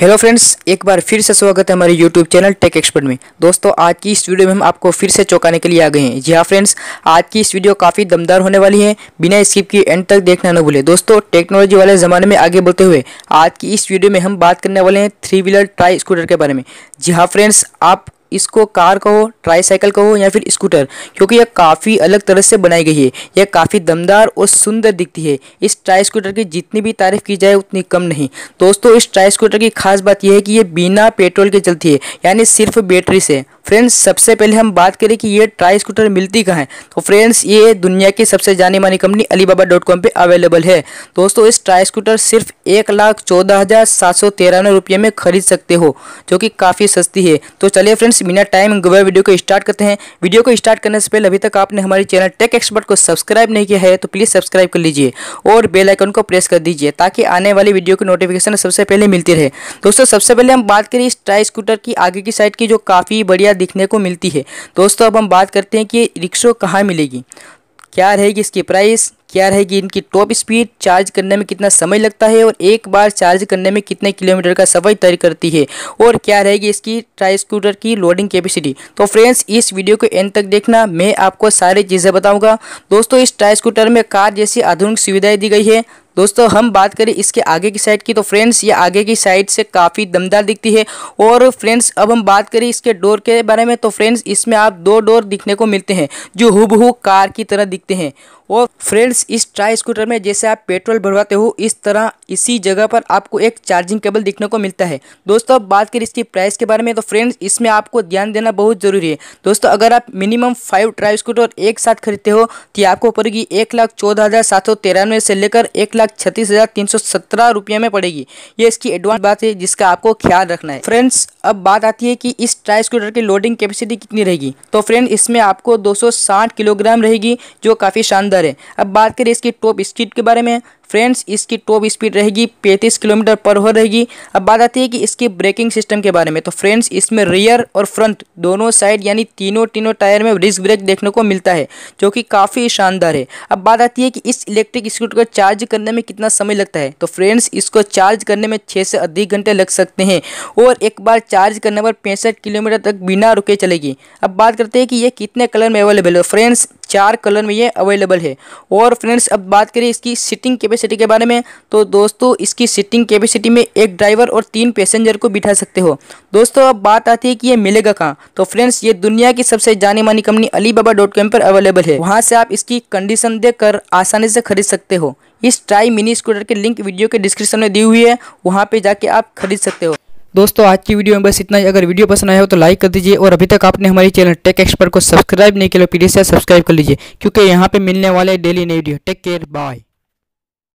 hello friends एक बार फिर से स्वागत है हमारे यूट्यूब चैनल टेक एक्सपर्ट में दोस्तों आज की इस वीडियो में हम आपको फिर से चौंकाने के लिए आ गए हैं जी हाँ फ्रेंड्स आज की इस वीडियो काफ़ी दमदार होने वाली है बिना स्किप की एंड तक देखना न भूले दोस्तों टेक्नोलॉजी वाले ज़माने में आगे बढ़ते हुए आज की इस वीडियो में हम बात करने वाले हैं थ्री व्हीलर ट्राई स्कूटर के बारे में जी हाँ फ्रेंड्स आप इसको कार कहो ट्राईसाइकिल कहो या फिर स्कूटर क्योंकि यह काफ़ी अलग तरह से बनाई गई है यह काफ़ी दमदार और सुंदर दिखती है इस ट्राई स्कूटर की जितनी भी तारीफ की जाए उतनी कम नहीं दोस्तों इस ट्राई स्कूटर की खास बात यह है कि यह बिना पेट्रोल के चलती है यानी सिर्फ बैटरी से फ्रेंड्स सबसे पहले हम बात करें कि ये ट्राई स्कूटर मिलती कहाँ है तो फ्रेंड्स ये दुनिया की सबसे जानी मानी कंपनी अलीबाबा डॉट कॉम पर अवेलेबल है दोस्तों इस ट्राई स्कूटर सिर्फ एक लाख चौदह हज़ार सात सौ तेरानवे रुपये में खरीद सकते हो जो कि काफ़ी सस्ती है तो चलिए फ्रेंड्स बिना टाइम गए वीडियो को स्टार्ट करते हैं वीडियो को स्टार्ट करने से पहले अभी तक आपने हमारे चैनल टेक एक्सपर्ट को सब्सक्राइब नहीं किया है तो प्लीज़ सब्सक्राइब कर लीजिए और बेल आइकन को प्रेस कर दीजिए ताकि आने वाली वीडियो की नोटिफिकेशन सबसे पहले मिलती रहे दोस्तों सबसे पहले हम बात करें इस ट्राई स्कूटर की आगे की साइड की जो काफ़ी बढ़िया दिखने को मिलती है दोस्तों अब हम बात करते हैं कि रिक्शो कहाँ मिलेगी क्या रहेगी इसकी प्राइस क्या रहेगी इनकी टॉप स्पीड चार्ज करने में कितना समय लगता है और एक बार चार्ज करने में कितने किलोमीटर का सफर तय करती है और क्या रहेगी इसकी ट्राई स्कूटर की लोडिंग कैपेसिटी तो फ्रेंड्स इस वीडियो को एंड तक देखना मैं आपको सारी चीज़ें बताऊंगा दोस्तों इस ट्राई स्कूटर में कार जैसी आधुनिक सुविधाएं दी गई है दोस्तों हम बात करें इसके आगे की साइड की तो फ्रेंड्स ये आगे की साइड से काफ़ी दमदार दिखती है और फ्रेंड्स अब हम बात करें इसके डोर के बारे में तो फ्रेंड्स इसमें आप दो डोर दिखने को मिलते हैं जो हुबहू कार की तरह दिखते हैं और फ्रेंड्स इस ट्राई स्कूटर में जैसे आप पेट्रोल भरवाते हो इस तरह इसी जगह पर आपको एक चार्जिंग केबल दिखने को मिलता है दोस्तों अब बात करें इसकी प्राइस के बारे में तो फ्रेंड्स इसमें आपको ध्यान देना बहुत ज़रूरी है दोस्तों अगर आप मिनिमम फाइव ट्राई स्कूटर एक साथ खरीदते हो तो आपको पड़ेगी एक लाख चौदह हज़ार सात सौ तिरानवे से लेकर एक लाख लाख छत्तीस हज़ार तीन सौ सत्रह रुपये में पड़ेगी ये इसकी एडवांस बात है जिसका आपको ख्याल रखना है फ्रेंड्स अब बात आती है कि इस ट्राई स्कूटर की लोडिंग कैपेसिटी कितनी रहेगी तो फ्रेंड इसमें आपको 260 किलोग्राम रहेगी जो काफ़ी शानदार है अब बात करें इसकी टॉप स्पीड के बारे में फ्रेंड्स इसकी टॉप स्पीड रहेगी पैंतीस किलोमीटर पर हो रहेगी अब बात आती है कि इसके ब्रेकिंग सिस्टम के बारे में तो फ्रेंड्स इसमें रियर और फ्रंट दोनों साइड यानी तीनों तीनों टायर में डिस्क ब्रेक देखने को मिलता है जो कि काफ़ी शानदार है अब बात आती है कि इस इलेक्ट्रिक स्कूटर को चार्ज करने में कितना समय लगता है तो फ्रेंड्स इसको चार्ज करने में छः से अधिक घंटे लग सकते हैं और एक बार चार्ज करने पर पैंसठ किलोमीटर तक बिना रुके चलेगी अब बात करते हैं कि ये कितने कलर में अवेलेबल है तो फ्रेंड्स चार कलर में ये अवेलेबल है और फ्रेंड्स अब बात करें इसकी सीटिंग कैपेसिटी के बारे में तो दोस्तों इसकी सीटिंग कैपेसिटी में एक ड्राइवर और तीन पैसेंजर को बिठा सकते हो दोस्तों अब बात आती है कि ये मिलेगा कहाँ तो फ्रेंड्स ये दुनिया की सबसे जानी मानी company Alibaba dot com पर अवेलेबल है वहाँ से आप इसकी कंडीशन देख आसानी से खरीद सकते हो इस ट्राई मिनी स्कूटर के लिंक वीडियो के डिस्क्रिप्शन में दी हुई है वहाँ पे जाके आप खरीद सकते हो दोस्तों आज की वीडियो में बस इतना ही अगर वीडियो पसंद आया हो तो लाइक कर दीजिए और अभी तक आपने हमारी चैनल टेक एक्सपर्ट को सब्सक्राइब नहीं किया प्लीज़ सब्सक्राइब कर लीजिए क्योंकि यहाँ पे मिलने वाले डेली नई वीडियो टेक केयर बाय